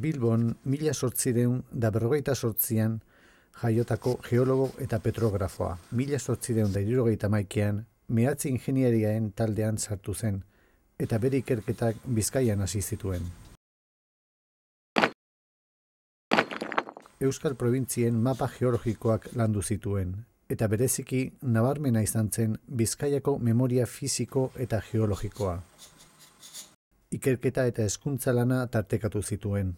Bilbon mila sortzireun da berrogeita sortzian jaiotako geologo eta petrografoa. Mila sortzireun da irurogeita maikean, mehatzi ingeniariaen taldean sartu zen, eta bere ikerketak bizkaian hasi zituen. Euskal Probintzien mapa geologikoak landu zituen, eta bereziki nabarmena izan zen Bizkaiako memoria fisiko eta geologikoa. Ikerketa eta eskuntza lana tartekatu zituen,